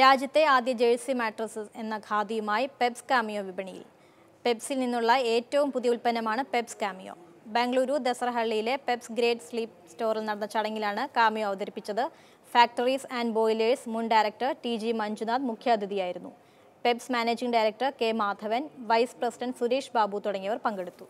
രാജ്യത്തെ ആദ്യ jersey mattress എന്ന ഖാദിയുമായി പെപ്സ് കാമിയോ വിപണിയിൽ പെപ്സിൽ നിന്നുള്ള ഏറ്റവും പുതിയ ഉൽപ്പന്നമാണ് പെപ്സ് കാമിയോ ബാംഗ്ലൂരു ദസറഹള്ളിയിലെ പെപ്സ് ഗ്രേറ്റ് സ്ലീപ്പ് സ്റ്റോറിൽ നടന്ന ചടങ്ങിലാണ് കാമിയോ അവതരിപ്പിച്ചത് ഫാക്ടറീസ് ആൻഡ് ബോയിലേഴ്സ് മുൻ ഡയറക്ടർ ടി ജി മഞ്ജുനാഥ് മുഖ്യാതിഥിയായിരുന്നു Peps managing director K Madhavan vice president Suresh Babu തുടങ്ങിയവർ പങ്കെടുത്തു